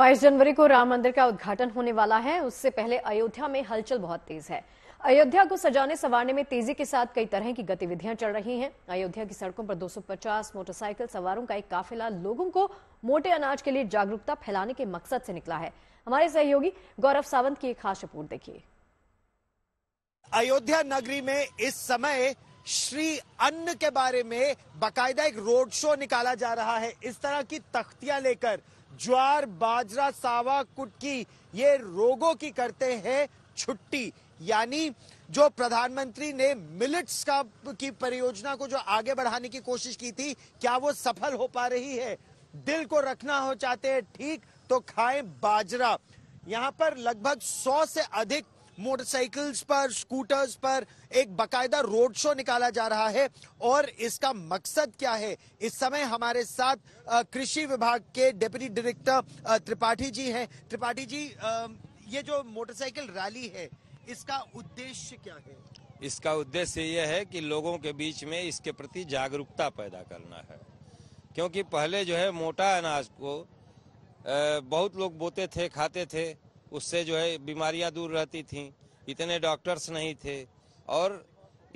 बाईस जनवरी को राम मंदिर का उद्घाटन होने वाला है उससे पहले अयोध्या में हलचल बहुत तेज है अयोध्या को सजाने सवारने में तेजी के साथ कई तरह की गतिविधियां चल रही हैं अयोध्या की सड़कों पर 250 मोटरसाइकिल सवारों का एक काफिला लोगों को मोटे अनाज के लिए जागरूकता फैलाने के मकसद से निकला है हमारे सहयोगी गौरव सावंत की एक खास रिपोर्ट देखिए अयोध्या नगरी में इस समय श्री अन्न के बारे में बाकायदा एक रोड शो निकाला जा रहा है इस तरह की तख्तियां लेकर ज्वार बाजरा सावा कुटकी ये रोगों की करते हैं छुट्टी यानी जो प्रधानमंत्री ने मिलिट्स का की परियोजना को जो आगे बढ़ाने की कोशिश की थी क्या वो सफल हो पा रही है दिल को रखना हो चाहते हैं ठीक तो खाएं बाजरा यहाँ पर लगभग 100 से अधिक मोटरसाइकिल्स पर स्कूटर्स पर एक बकायदा रोड शो निकाला जा रहा है और इसका मकसद क्या है इस समय हमारे साथ कृषि विभाग के डिप्टी डायरेक्टर त्रिपाठी जी हैं त्रिपाठी जी ये जो मोटरसाइकिल रैली है इसका उद्देश्य क्या है इसका उद्देश्य यह है कि लोगों के बीच में इसके प्रति जागरूकता पैदा करना है क्योंकि पहले जो है मोटा अनाज को बहुत लोग बोते थे खाते थे उससे जो है बीमारियां दूर रहती थीं इतने डॉक्टर्स नहीं थे और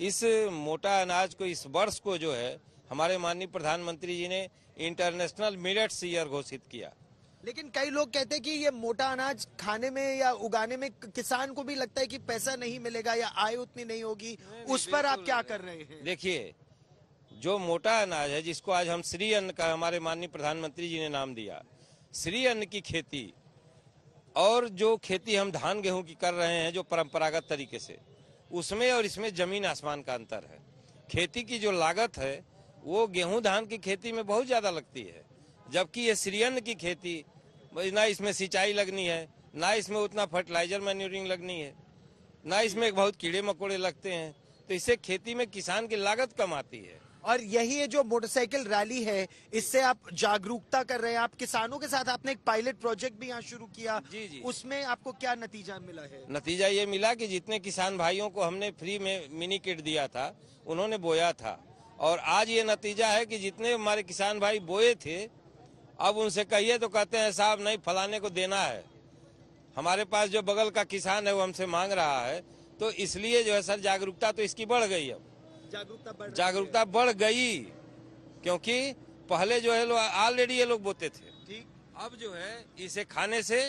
इस मोटा अनाज को इस वर्ष को जो है हमारे माननीय प्रधानमंत्री जी ने इंटरनेशनल मिलेट्स ईयर घोषित किया लेकिन कई लोग कहते हैं कि ये मोटा अनाज खाने में या उगाने में किसान को भी लगता है कि पैसा नहीं मिलेगा या आय उतनी नहीं होगी उस पर आप क्या कर रहे हैं देखिए जो मोटा अनाज है जिसको आज हम श्री अन्न का हमारे माननीय प्रधानमंत्री जी ने नाम दिया श्री अन्न की खेती और जो खेती हम धान गेहूं की कर रहे हैं जो परंपरागत तरीके से उसमें और इसमें जमीन आसमान का अंतर है खेती की जो लागत है वो गेहूं धान की खेती में बहुत ज़्यादा लगती है जबकि ये सीरियन की खेती ना इसमें सिंचाई लगनी है ना इसमें उतना फर्टिलाइजर मैन्यूरिंग लगनी है ना इसमें बहुत कीड़े मकोड़े लगते हैं तो इससे खेती में किसान की लागत कम आती है और यही है जो मोटरसाइकिल रैली है इससे आप जागरूकता कर रहे हैं आप किसानों के साथ आपने एक पायलट प्रोजेक्ट भी यहाँ शुरू किया जी जी उसमें आपको क्या नतीजा मिला है नतीजा ये मिला कि जितने किसान भाइयों को हमने फ्री में मिनी किट दिया था उन्होंने बोया था और आज ये नतीजा है कि जितने हमारे किसान भाई बोए थे अब उनसे कहिए तो कहते हैं साहब नहीं फलाने को देना है हमारे पास जो बगल का किसान है वो हमसे मांग रहा है तो इसलिए जो है सर जागरूकता तो इसकी बढ़ गई है जागरूकता बढ़ जागरूकता बढ़ गई क्योंकि पहले जो है लोग ऑलरेडी ये लोग बोते थे ठीक अब जो है इसे खाने से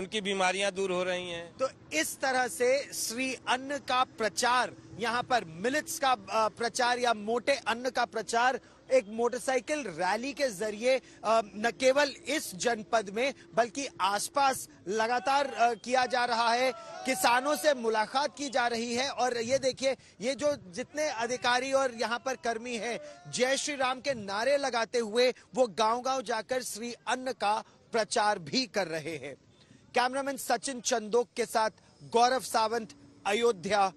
उनकी बीमारियां दूर हो रही हैं तो इस तरह से श्री अन्न का प्रचार यहाँ पर मिलिट्स का प्रचार या मोटे अन्न का प्रचार एक मोटरसाइकिल रैली के जरिए न केवल इस जनपद में बल्कि आसपास लगातार किया जा रहा है किसानों से मुलाकात की जा रही है और ये देखिए ये जो जितने अधिकारी और यहाँ पर कर्मी हैं जय श्री राम के नारे लगाते हुए वो गांव-गांव जाकर श्री अन्न का प्रचार भी कर रहे हैं कैमरामैन सचिन चंदोक के साथ गौरव सावंत अयोध्या